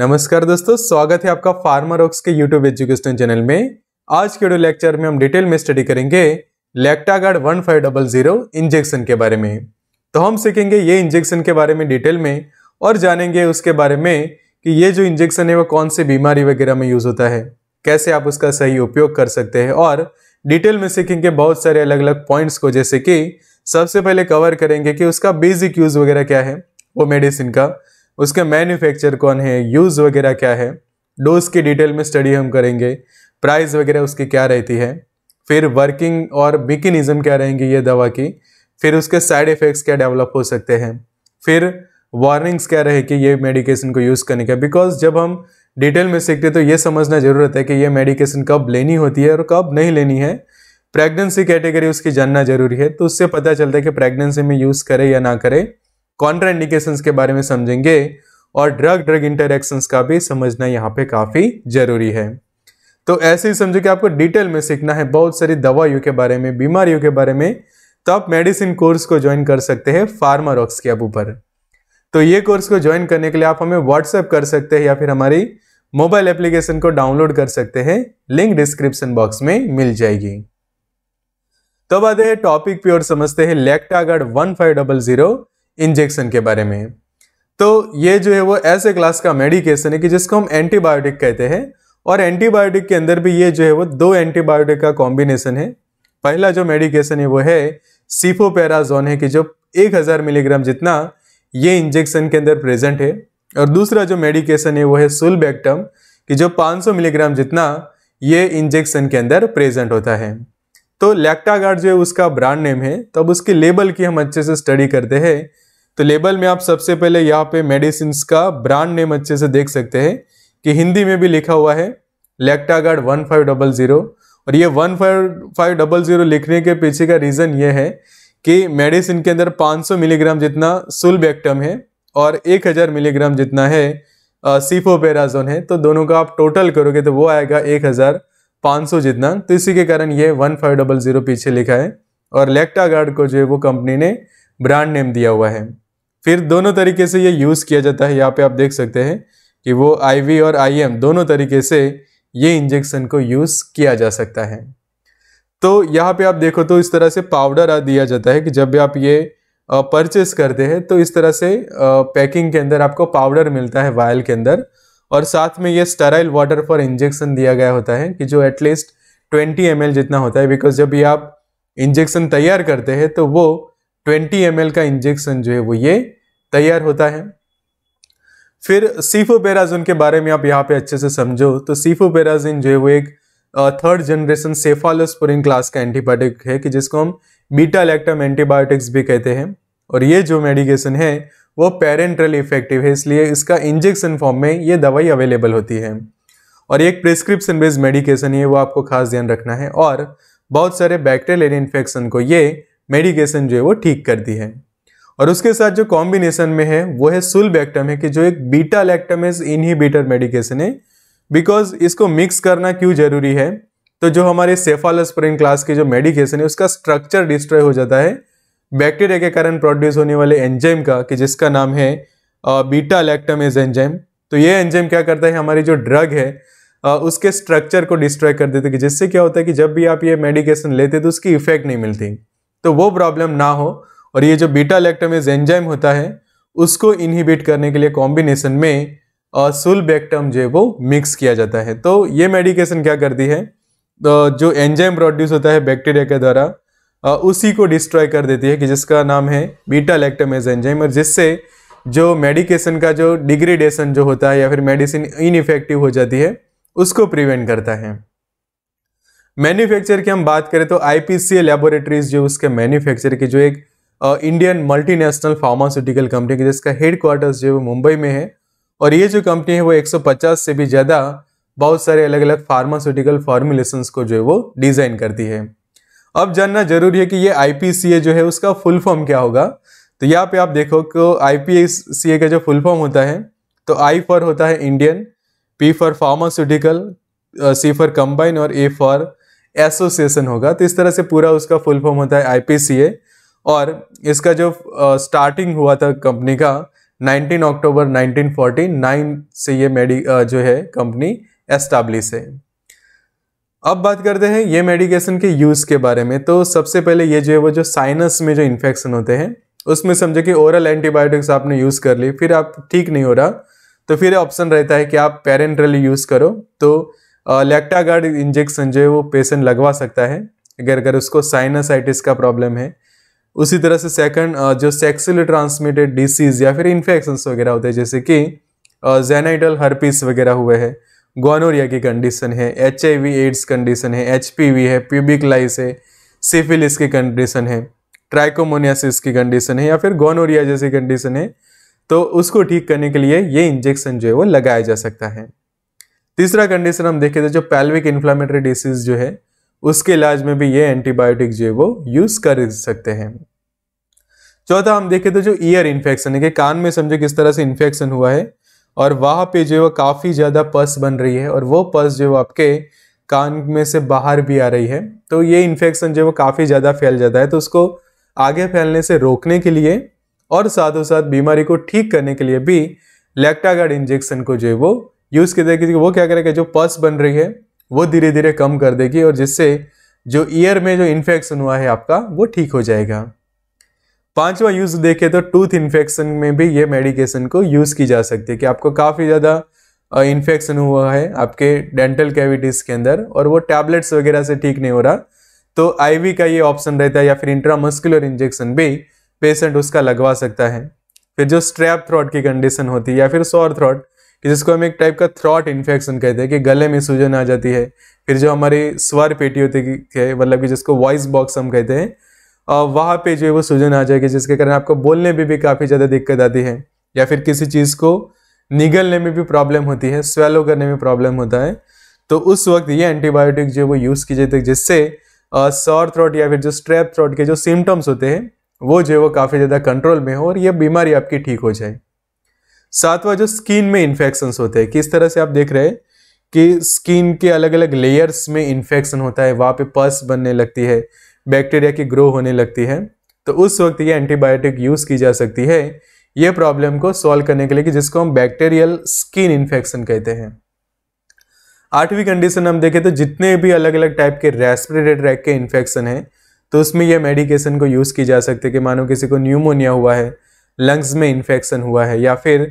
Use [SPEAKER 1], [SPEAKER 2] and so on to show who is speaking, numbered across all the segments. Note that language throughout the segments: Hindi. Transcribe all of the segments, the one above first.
[SPEAKER 1] नमस्कार दोस्तों स्वागत है आपका फार्मर ऑक्स के यूट्यूब एजुकेशन चैनल में आज के वीडियो लेक्चर में हम डिटेल में स्टडी करेंगे Lactagard one five double zero injection के बारे में तो हम सीखेंगे ये इंजेक्शन के बारे में डिटेल में और जानेंगे उसके बारे में कि ये जो इंजेक्शन है वो कौन सी बीमारी वगैरह में यूज़ होता है कैसे आप उसका सही उपयोग कर सकते हैं और डिटेल में सीखेंगे बहुत सारे अलग अलग पॉइंट्स को जैसे कि सबसे पहले कवर करेंगे कि उसका बेसिक यूज़ वगैरह क्या है वो मेडिसिन का उसके मैन्युफैक्चर कौन है यूज़ वगैरह क्या है डोज की डिटेल में स्टडी हम करेंगे प्राइस वगैरह उसकी क्या रहती है फिर वर्किंग और बिकिनिज़म क्या रहेंगी ये दवा की फिर उसके साइड इफ़ेक्ट्स क्या डेवलप हो सकते हैं फिर वार्निंग्स क्या रहे कि ये मेडिकेशन को यूज़ करने का बिकॉज जब हम डिटेल में सीखते हैं तो ये समझना ज़रूरत है कि ये मेडिकेशन कब लेनी होती है और कब नहीं लेनी है प्रेगनेंसी कैटेगरी उसकी जानना जरूरी है तो उससे पता चलता है कि प्रेगनेंसी में यूज़ करे या ना करें कॉन्ट्रा के बारे में समझेंगे और ड्रग ड्रग इंटरक्शन का भी समझना यहाँ पे काफ़ी ज़रूरी है तो ऐसे ही समझो कि आपको डिटेल में सीखना है बहुत सारी दवाइयों के बारे में बीमारियों के बारे में तो आप मेडिसिन कोर्स को ज्वाइन कर सकते हैं फार्मारॉक्स के ऊपर तो ये कोर्स को ज्वाइन करने के लिए आप हमें व्हाट्सएप कर सकते हैं या फिर हमारी मोबाइल एप्लीकेशन को डाउनलोड कर सकते हैं लिंक डिस्क्रिप्शन बॉक्स में मिल जाएगी तो आते हैं टॉपिक पे और समझते हैं Lactagard one five double zero injection के बारे में तो ये जो है वो ऐसे क्लास का मेडिकेशन है कि जिसको हम एंटीबायोटिक कहते हैं और एंटीबायोटिक के अंदर भी ये जो है वो दो एंटीबायोटिक का कॉम्बिनेशन है पहला जो मेडिकेशन है वो है सीफोपेराजोन है कि जो 1000 मिलीग्राम जितना ये इंजेक्शन के अंदर प्रेजेंट है और दूसरा जो मेडिकेशन है वो है सुलबैक्टम कि जो 500 मिलीग्राम जितना ये इंजेक्शन के अंदर प्रेजेंट होता है तो लैक्टागार्ड जो है उसका ब्रांड नेम है तो अब उसके लेबल की हम अच्छे से स्टडी करते हैं तो लेबल में आप सबसे पहले यहाँ पे मेडिसिन का ब्रांड नेम अच्छे से देख सकते हैं कि हिंदी में भी लिखा हुआ है Lactagard one five double zero और ये one five five double zero लिखने के पीछे का रीज़न ये है कि मेडिसिन के अंदर 500 मिलीग्राम जितना सुलबैक्टम है और 1000 मिलीग्राम जितना है सीफोपेराजोन है तो दोनों का आप टोटल करोगे तो वो आएगा 1500 जितना तो इसी के कारण ये वन फाइव डबल ज़ीरो पीछे लिखा है और लेक्टागार्ड को जो है वो कंपनी ने ब्रांड नेम दिया हुआ है फिर दोनों तरीके से ये यूज़ किया जाता है यहाँ पे आप देख सकते हैं कि वो आईवी और आईएम दोनों तरीके से ये इंजेक्शन को यूज़ किया जा सकता है तो यहाँ पे आप देखो तो इस तरह से पाउडर दिया जाता है कि जब भी आप ये परचेस करते हैं तो इस तरह से पैकिंग के अंदर आपको पाउडर मिलता है वायल के अंदर और साथ में ये स्टराइल वाटर फॉर इंजेक्शन दिया गया होता है कि जो एटलीस्ट 20 एम जितना होता है बिकॉज जब भी आप इंजेक्शन तैयार करते हैं तो वो ट्वेंटी एम का इंजेक्शन जो है वो ये तैयार होता है फिर सीफोपेराजोन के बारे में आप यहाँ पे अच्छे से समझो तो सीफोपेराजिन जो है वो एक थर्ड जनरेशन सेफालोस्पोरिन क्लास का एंटीबायोटिक है कि जिसको हम बीटा लैक्टम एंटीबायोटिक्स भी कहते हैं और ये जो मेडिकेशन है वो पेरेंट्रल इफेक्टिव है इसलिए इसका इंजेक्शन फॉर्म में ये दवाई अवेलेबल होती है और एक प्रिस्क्रिप्शन बेस्ड मेडिकेशन है वो आपको खास ध्यान रखना है और बहुत सारे बैक्टेरियल इन्फेक्शन को ये मेडिकेशन जो है वो ठीक कर दी है और उसके साथ जो कॉम्बिनेशन में है वो है सुलबैक्टम है कि जो एक बीटा लैक्टमेज इनहिबिटर मेडिकेशन है बिकॉज इसको मिक्स करना क्यों जरूरी है तो जो हमारे सेफालस्प्रिन क्लास के जो मेडिकेशन है उसका स्ट्रक्चर डिस्ट्रॉय हो जाता है बैक्टीरिया के कारण प्रोड्यूस होने वाले एंजाइम का कि जिसका नाम है बीटा लैक्टमेज एंजाइम तो ये एंजाइम क्या करता है हमारी जो ड्रग है आ, उसके स्ट्रक्चर को डिस्ट्रॉय कर देते कि जिससे क्या होता है कि जब भी आप ये मेडिकेशन लेते तो उसकी इफेक्ट नहीं मिलती तो वो प्रॉब्लम ना हो और ये जो बीटा लैक्टमेज एंजाइम होता है उसको इनहिबिट करने के लिए कॉम्बिनेशन में सुलबेक्टम जो है वो मिक्स किया जाता है तो ये मेडिकेशन क्या करती है तो जो एंजाइम प्रोड्यूस होता है बैक्टीरिया के द्वारा उसी को डिस्ट्रॉय कर देती है कि जिसका नाम है बीटा लैक्टमेज एंजाइम और जिससे जो मेडिकेशन का जो डिग्रेडेशन जो होता है या फिर मेडिसिन इनइफेक्टिव हो जाती है उसको प्रिवेंट करता है मैन्युफैक्चर की हम बात करें तो आईपीसीए लेबोरेटरीज जो उसके मैन्युफैक्चर की जो एक इंडियन मल्टीनेशनल फार्मास्यूटिकल कंपनी की जिसका हेड क्वार्टर्स जो है मुंबई में है और ये जो कंपनी है वो 150 से भी ज़्यादा बहुत सारे अलग अलग फार्मास्यूटिकल फॉर्मुलेशन को जो है वो डिज़ाइन करती है अब जानना जरूरी है कि ये आई जो है उसका फुल फॉर्म क्या होगा तो यहाँ पे आप देखो कि आई का जो फुल फॉर्म होता है तो आई फॉर होता है Indian P for pharmaceutical C for combine और ए फॉर एसोसिएशन होगा तो इस तरह से पूरा उसका फुल फॉर्म होता है आई और इसका जो स्टार्टिंग हुआ था कंपनी का 19 अक्टूबर 1949 से ये मेडी जो है कंपनी एस्टाब्लिश है अब बात करते हैं ये मेडिकेशन के यूज़ के बारे में तो सबसे पहले ये जो है वो जो साइनस में जो इन्फेक्शन होते हैं उसमें समझो कि ओरल एंटीबायोटिक्स आपने यूज़ कर ली फिर आप ठीक नहीं हो रहा तो फिर ऑप्शन रहता है कि आप पेरेंट्रली यूज़ करो तो लैक्टागार्ड इंजेक्शन जो है वो पेशेंट लगवा सकता है अगर अगर उसको साइनासाइटिस का प्रॉब्लम है उसी तरह से सेकंड जो सेक्सुअली ट्रांसमिटेड डिसीज़ या फिर इन्फेक्शंस वगैरह होते हैं जैसे कि जेनाइडल हर्पीस वगैरह हुए हैं गोनोरिया की कंडीशन है एच एड्स कंडीशन है एच है प्यूबिक लाइस है सिफिलिस की कंडीशन है ट्राइकोमोनियासिस की कंडीशन है या फिर गोनोरिया जैसी कंडीशन है तो उसको ठीक करने के लिए ये इंजेक्शन जो है वो लगाया जा सकता है तीसरा कंडीशन हम देखे थे तो जो पैल्विक इन्फ्लामेटरी डिसीज जो है उसके इलाज में भी ये एंटीबायोटिक जो है वो यूज कर सकते हैं चौथा हम देखे तो जो ईयर इन्फेक्शन है कि कान में समझो किस तरह से इन्फेक्शन हुआ है और वहाँ पे जो है वो काफ़ी ज़्यादा पस बन रही है और वो पस जो है आपके कान में से बाहर भी आ रही है तो ये इन्फेक्शन जो है वो काफ़ी ज़्यादा फैल जाता है तो उसको आगे फैलने से रोकने के लिए और साथों साथ बीमारी को ठीक करने के लिए भी लैक्टागार्ड इंजेक्शन को जो है वो यूज़ कर देगी वो क्या करेगा जो पस बन रही है वो धीरे धीरे कम कर देगी और जिससे जो ईयर में जो इन्फेक्शन हुआ है आपका वो ठीक हो जाएगा पांचवा यूज़ देखें तो टूथ इन्फेक्शन में भी ये मेडिकेशन को यूज़ की जा सकती है कि आपको काफ़ी ज़्यादा इन्फेक्शन हुआ है आपके डेंटल कैविटीज़ के अंदर और वो टैबलेट्स वगैरह से ठीक नहीं हो रहा तो आईवी का ये ऑप्शन रहता है या फिर इंट्रामस्कुलर इंजेक्शन भी पेशेंट उसका लगवा सकता है फिर जो स्ट्रैप थ्रॉट की कंडीशन होती है या फिर सॉर थ्रॉट कि जिसको हम एक टाइप का थ्रॉट इन्फेक्शन कहते हैं कि गले में सूजन आ जाती है फिर जो हमारी स्वर पेटी होती है मतलब कि जिसको वॉइस बॉक्स हम कहते हैं वहाँ पे जो है वो सूजन आ जाएगी जिसके कारण आपको बोलने में भी, भी काफ़ी ज़्यादा दिक्कत आती है या फिर किसी चीज़ को निगलने में भी प्रॉब्लम होती है स्वेलो करने में प्रॉब्लम होता है तो उस वक्त ये एंटीबायोटिक जो है वो यूज़ की जाती है जिससे सॉर थ्रोट या फिर जो स्ट्रेप थ्रोट के जो सिम्टम्स होते हैं वो जो है वो काफ़ी ज़्यादा कंट्रोल में हो और ये बीमारी आपकी ठीक हो जाए सातवां जो स्किन में इन्फेक्शंस होते हैं किस तरह से आप देख रहे हैं कि स्किन के अलग अलग लेयर्स में इन्फेक्शन होता है वहाँ पे पस बनने लगती है बैक्टीरिया की ग्रो होने लगती है तो उस वक्त ये एंटीबायोटिक यूज़ की जा सकती है ये प्रॉब्लम को सॉल्व करने के लिए कि जिसको हम बैक्टीरियल स्किन इन्फेक्शन कहते हैं आठवीं कंडीशन हम देखें तो जितने भी अलग अलग टाइप के रेस्पिरेटरी ट्रैक के इन्फेक्शन हैं तो उसमें यह मेडिकेशन को यूज़ की जा सकती है कि मानो किसी को न्यूमोनिया हुआ है लंग्स में इन्फेक्शन हुआ है या फिर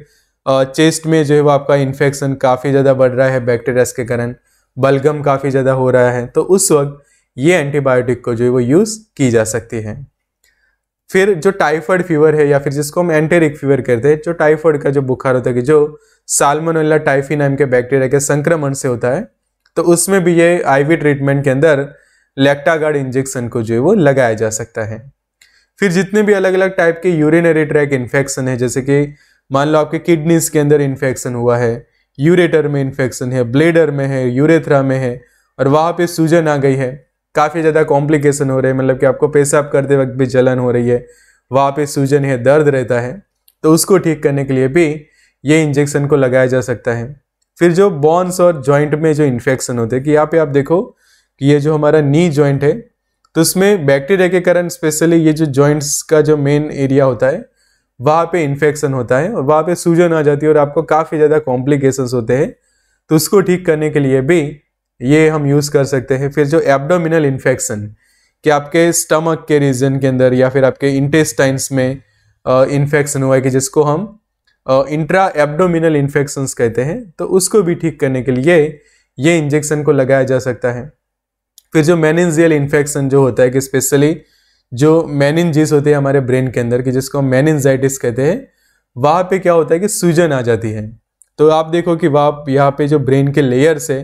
[SPEAKER 1] चेस्ट में जो है वो आपका इन्फेक्शन काफ़ी ज़्यादा बढ़ रहा है बैक्टीरियाज के कारण बलगम काफ़ी ज़्यादा हो रहा है तो उस वक्त ये एंटीबायोटिक को जो है वो यूज़ की जा सकती है फिर जो टाइफॉइड फीवर है या फिर जिसको हम एंटेरिक फीवर कहते हैं जो टाइफॉइड का जो बुखार होता है कि जो साल्मोनेला टाइफी नाम के बैक्टीरिया के संक्रमण से होता है तो उसमें भी ये आईवी ट्रीटमेंट के अंदर लेक्टागार्ड इंजेक्शन को जो है वो लगाया जा सकता है फिर जितने भी अलग अलग टाइप के यूरिनरी ट्रैक इन्फेक्शन है जैसे कि मान लो आपके किडनीज के अंदर इन्फेक्शन हुआ है यूरेटर में इन्फेक्शन है ब्लेडर में है यूरेथ्रा में है और वहाँ पे सूजन आ गई है काफ़ी ज़्यादा कॉम्प्लिकेशन हो रहे हैं मतलब कि आपको पेशाब करते वक्त भी जलन हो रही है वहाँ पे सूजन है दर्द रहता है तो उसको ठीक करने के लिए भी ये इंजेक्शन को लगाया जा सकता है फिर जो बॉन्स और जॉइंट में जो इन्फेक्शन होते हैं कि यहाँ पे आप देखो कि ये जो हमारा नी जॉइंट है तो उसमें बैक्टीरिया के कारण स्पेशली ये जो जॉइंट्स का जो मेन एरिया होता है वहाँ पे इन्फेक्शन होता है और वहाँ पे सूजन आ जाती है और आपको काफ़ी ज़्यादा कॉम्प्लिकेशंस होते हैं तो उसको ठीक करने के लिए भी ये हम यूज़ कर सकते हैं फिर जो एब्डोमिनल इन्फेक्शन कि आपके स्टमक के रीजन के अंदर या फिर आपके इंटेस्टाइंस में इन्फेक्शन हुआ है कि जिसको हम इंट्रा एब्डोमिनल इन्फेक्शंस कहते हैं तो उसको भी ठीक करने के लिए ये इंजेक्शन को लगाया जा सकता है फिर जो मैनजियल इन्फेक्शन जो होता है कि स्पेशली जो मैनजिस होते हैं हमारे ब्रेन के अंदर कि जिसको हम मैनजाइटिस कहते हैं वहाँ पे क्या होता है कि सूजन आ जाती है तो आप देखो कि वहाँ यहाँ पे जो ब्रेन के लेयर्स है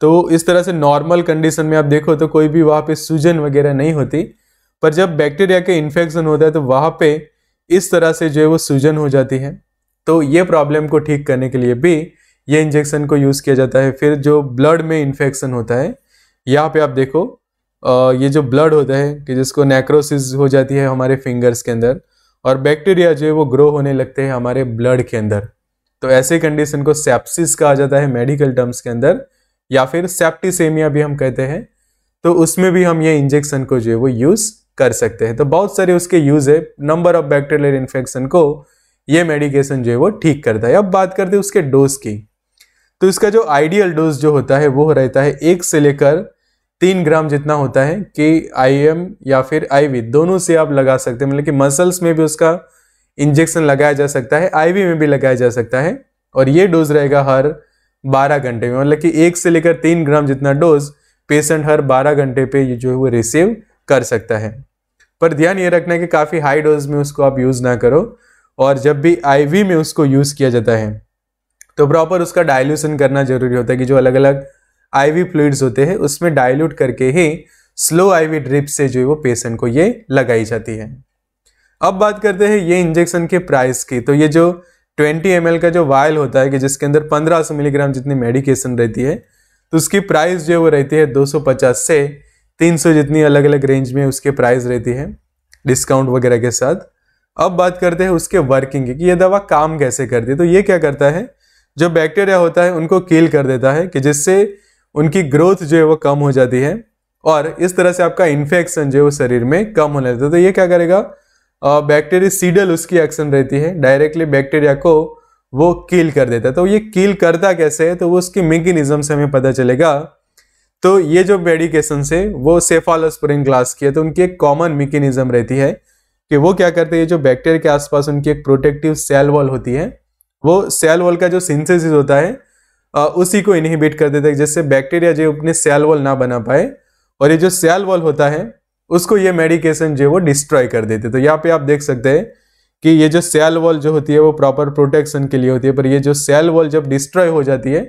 [SPEAKER 1] तो इस तरह से नॉर्मल कंडीशन में आप देखो तो कोई भी वहाँ पे सूजन वगैरह नहीं होती पर जब बैक्टीरिया के इन्फेक्शन होता है तो वहाँ पे इस तरह से जो है वो सूजन हो जाती है तो ये प्रॉब्लम को ठीक करने के लिए भी ये इंजेक्शन को यूज़ किया जाता है फिर जो ब्लड में इन्फेक्शन होता है यहाँ पे आप देखो आ, ये जो ब्लड होता है कि जिसको नेक्रोसिस हो जाती है हमारे फिंगर्स के अंदर और बैक्टीरिया जो है वो ग्रो होने लगते हैं हमारे ब्लड के अंदर तो ऐसे कंडीशन को सेप्सिस कहा जाता है मेडिकल टर्म्स के अंदर या फिर सेप्टिसेमिया भी हम कहते हैं तो उसमें भी हम ये इंजेक्शन को जो है वो यूज़ कर सकते हैं तो बहुत सारे उसके यूज है नंबर ऑफ बैक्टीरियल इन्फेक्शन को ये मेडिकेशन जो है वो ठीक करता है अब बात करते हैं उसके डोज की तो इसका जो आइडियल डोज जो होता है वो रहता है एक से लेकर तीन ग्राम जितना होता है कि आई एम या फिर आई वी दोनों से आप लगा सकते हैं मतलब कि मसल्स में भी उसका इंजेक्शन लगाया जा सकता है आई वी में भी लगाया जा सकता है और ये डोज रहेगा हर 12 घंटे में मतलब कि एक से लेकर तीन ग्राम जितना डोज पेशेंट हर 12 घंटे पे जो है वो रिसीव कर सकता है पर ध्यान ये रखना है कि काफ़ी हाई डोज में उसको आप यूज़ ना करो और जब भी आईवी में उसको यूज़ किया जाता है तो प्रॉपर उसका डायल्यूशन करना जरूरी होता है कि जो अलग अलग आई वी फ्लूड्स होते हैं उसमें डायल्यूट करके ही स्लो आई वी ड्रिप से जो है वो पेशेंट को ये लगाई जाती है अब बात करते हैं ये इंजेक्शन के प्राइस की तो ये जो 20 एम का जो वायल होता है कि जिसके अंदर 1500 मिलीग्राम जितनी मेडिकेशन रहती है तो उसकी प्राइस जो है वो रहती है 250 से 300 जितनी अलग अलग रेंज में उसके प्राइस रहती है डिस्काउंट वगैरह के साथ अब बात करते हैं उसके वर्किंग की कि ये दवा काम कैसे करती है तो ये क्या करता है जो बैक्टीरिया होता है उनको कील कर देता है कि जिससे उनकी ग्रोथ जो है वो कम हो जाती है और इस तरह से आपका इन्फेक्शन जो है वो शरीर में कम होने लगता है तो ये क्या करेगा बैक्टीरिया सीडल उसकी एक्शन रहती है डायरेक्टली बैक्टीरिया को वो कील कर देता है तो ये कील करता कैसे है तो वो उसकी मेकेनिज्म से हमें पता चलेगा तो ये जो मेडिकेशन से वो सेफालोस्प्रिन ग्लास की है तो उनकी एक कॉमन मेकेनिज्म रहती है कि वो क्या करते हैं ये जो बैक्टीरिया के आसपास उनकी एक प्रोटेक्टिव सेल वॉल होती है वो सेल वॉल का जो सिंथेसिस होता है उसी को इनहिबिट कर देता है जिससे बैक्टीरिया जो अपने सेल वॉल ना बना पाए और ये जो सेल वॉल होता है उसको ये मेडिकेशन जो है वो डिस्ट्रॉय कर देते तो यहाँ पे आप देख सकते हैं कि ये जो सेल वॉल जो होती है वो प्रॉपर प्रोटेक्शन के लिए होती है पर ये जो सेल वॉल जब डिस्ट्रॉय हो जाती है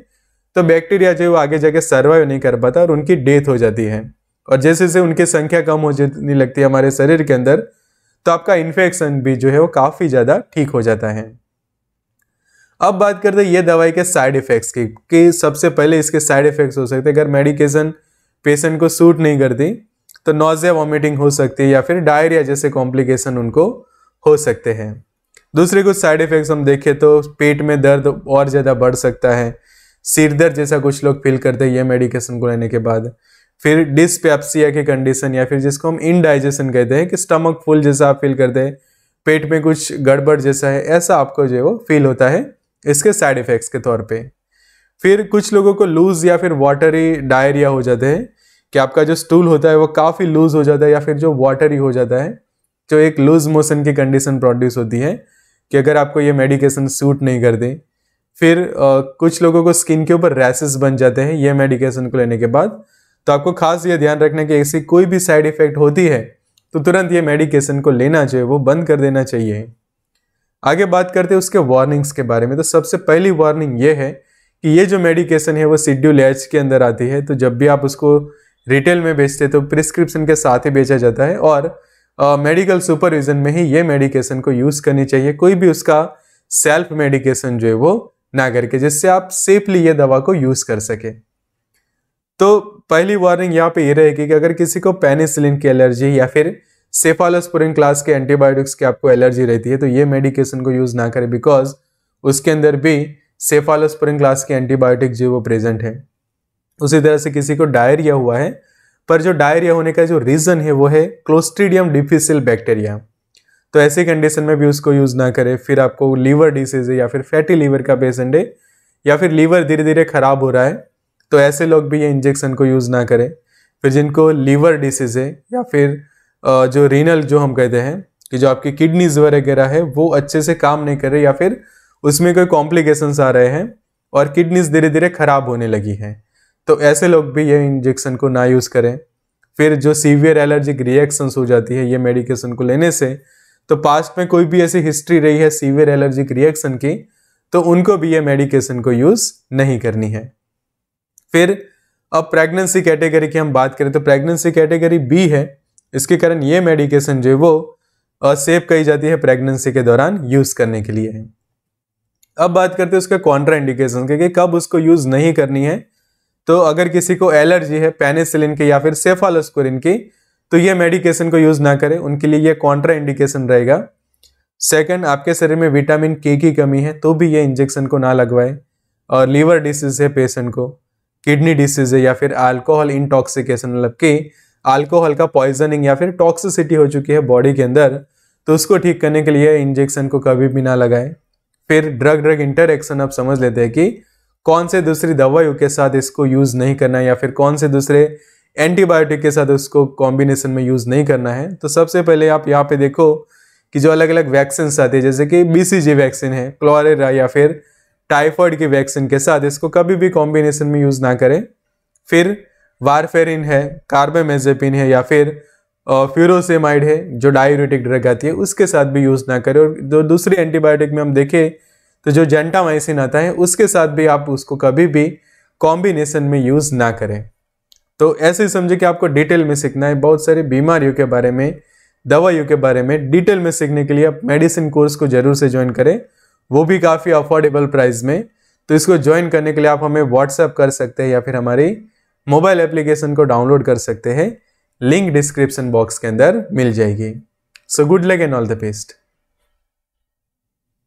[SPEAKER 1] तो बैक्टीरिया जो है वो आगे जाके सर्वाइव नहीं कर पाता और उनकी डेथ हो जाती है और जैसे जैसे उनकी संख्या कम हो जाती लगती है हमारे शरीर के अंदर तो आपका इन्फेक्शन भी जो है वो काफ़ी ज़्यादा ठीक हो जाता है अब बात करते हैं ये दवाई के साइड इफ़ेक्ट्स की कि सबसे पहले इसके साइड इफ़ेक्ट्स हो सकते हैं अगर मेडिकेशन पेशेंट को सूट नहीं करती तो नोजिया वॉमिटिंग हो सकती है या फिर डायरिया जैसे कॉम्प्लिकेशन उनको हो सकते हैं दूसरे कुछ साइड इफ़ेक्ट्स हम देखें तो पेट में दर्द और ज़्यादा बढ़ सकता है सिर दर्द जैसा कुछ लोग फील करते हैं ये मेडिकेशन को लेने के बाद फिर डिसपेप्सिया की कंडीशन या फिर जिसको हम इनडाइजेशन कहते हैं कि स्टमक फुल जैसा आप फील करते हैं पेट में कुछ गड़बड़ जैसा है ऐसा आपको जो है वो फील होता है इसके साइड इफ़ेक्ट्स के तौर पे फिर कुछ लोगों को लूज़ या फिर वाटरी डायरिया हो जाते हैं कि आपका जो स्टूल होता है वो काफ़ी लूज़ हो जाता है या फिर जो वाटरी हो जाता है जो एक लूज़ मोशन की कंडीशन प्रोड्यूस होती है कि अगर आपको ये मेडिकेशन सूट नहीं कर दे फिर आ, कुछ लोगों को स्किन के ऊपर रैसेस बन जाते हैं ये मेडिकेशन को लेने के बाद तो आपको खास ये ध्यान रखना कि ऐसी कोई भी साइड इफ़ेक्ट होती है तो तुरंत ये मेडिकेशन को लेना चाहिए वो बंद कर देना चाहिए आगे बात करते हैं उसके वार्निंग्स के बारे में तो सबसे पहली वार्निंग ये है कि ये जो मेडिकेशन है वो शेड्यूल एच के अंदर आती है तो जब भी आप उसको रिटेल में बेचते हैं तो प्रिस्क्रिप्शन के साथ ही बेचा जाता है और मेडिकल uh, सुपरविजन में ही ये मेडिकेशन को यूज़ करनी चाहिए कोई भी उसका सेल्फ मेडिकेशन जो है वो ना करके जिससे आप सेफली ये दवा को यूज़ कर सके तो पहली वार्निंग यहाँ पे ये रहेगी कि अगर किसी को पेनिसिलिन की एलर्जी या फिर सेफालोस्पोरिन क्लास के एंटीबायोटिक्स की आपको एलर्जी रहती है तो ये मेडिकेशन को यूज़ ना करें बिकॉज उसके अंदर भी सेफालोस्पोरिन क्लास के एंटीबायोटिक जो वो प्रेजेंट है उसी तरह से किसी को डायरिया हुआ है पर जो डायरिया होने का जो रीज़न है वो है क्लोस्ट्रीडियम डिफिसिल बैक्टीरिया तो ऐसे कंडीशन में भी उसको यूज़ ना करें फिर आपको लीवर डिसीज है या फिर फैटी लीवर का पेशेंट है या फिर लीवर धीरे धीरे ख़राब हो रहा है तो ऐसे लोग भी ये इंजेक्शन को यूज़ ना करें फिर जिनको लीवर डिसीज है या फिर जो रीनल जो हम कहते हैं कि जो आपकी किडनीज वगैरह है वो अच्छे से काम नहीं कर रहे या फिर उसमें कोई कॉम्प्लिकेशंस आ रहे हैं और किडनीज धीरे धीरे ख़राब होने लगी हैं तो ऐसे लोग भी ये इंजेक्शन को ना यूज़ करें फिर जो सीवियर एलर्जिक रिएक्शंस हो जाती है ये मेडिकेशन को लेने से तो पास्ट में कोई भी ऐसी हिस्ट्री रही है सीवियर एलर्जिक रिएक्शन की तो उनको भी ये मेडिकेशन को यूज़ नहीं करनी है फिर अब प्रेगनेंसी कैटेगरी की हम बात करें तो प्रेगनेंसी कैटेगरी बी है इसके कारण ये मेडिकेशन जो है वो सेफ कही जाती है प्रेगनेंसी के दौरान यूज़ करने के लिए अब बात करते हैं उसके कॉन्ट्रा इंडिकेशन के कब उसको यूज़ नहीं करनी है तो अगर किसी को एलर्जी है पेनिसिलिन की या फिर सेफालोस्कोरिन की तो ये मेडिकेशन को यूज़ ना करें उनके लिए ये कॉन्ट्रा इंडिकेशन रहेगा सेकंड आपके शरीर में विटामिन के की कमी है तो भी ये इंजेक्शन को ना लगवाएं और लीवर डिसीज़ है पेशेंट को किडनी डिसीज़ है या फिर अल्कोहल इंटॉक्सिकेशन मतलब की अल्कोहल का पॉइजनिंग या फिर टॉक्सिसिटी हो चुकी है बॉडी के अंदर तो उसको ठीक करने के लिए इंजेक्शन को कभी भी ना लगाए फिर ड्रग ड्रग इंटरेक्शन आप समझ लेते हैं कि कौन से दूसरी दवाइयों के साथ इसको यूज़ नहीं करना है या फिर कौन से दूसरे एंटीबायोटिक के साथ उसको कॉम्बिनेशन में यूज़ नहीं करना है तो सबसे पहले आप यहाँ पे देखो कि जो अलग अलग वैक्सीन आते हैं जैसे कि बीसीजी वैक्सीन है क्लोरेरा या फिर टाइफॉइड की वैक्सीन के साथ इसको कभी भी कॉम्बिनेशन में यूज़ ना करें फिर वारफेरिन है कार्बेमेजेपिन है या फिर फ्यूरोसेमाइड है जो डायूरेटिक ड्रग आती है उसके साथ भी यूज़ ना करें और जो दूसरी एंटीबायोटिक में हम देखें तो जो जेंटामाइसिन आता है उसके साथ भी आप उसको कभी भी कॉम्बिनेशन में यूज़ ना करें तो ऐसे ही समझे कि आपको डिटेल में सीखना है बहुत सारी बीमारियों के बारे में दवाइयों के बारे में डिटेल में सीखने के लिए आप मेडिसिन कोर्स को जरूर से ज्वाइन करें वो भी काफ़ी अफोर्डेबल प्राइस में तो इसको ज्वाइन करने के लिए आप हमें व्हाट्सएप कर सकते हैं या फिर हमारी मोबाइल एप्लीकेशन को डाउनलोड कर सकते हैं लिंक डिस्क्रिप्शन बॉक्स के अंदर मिल जाएगी so good luck and all the best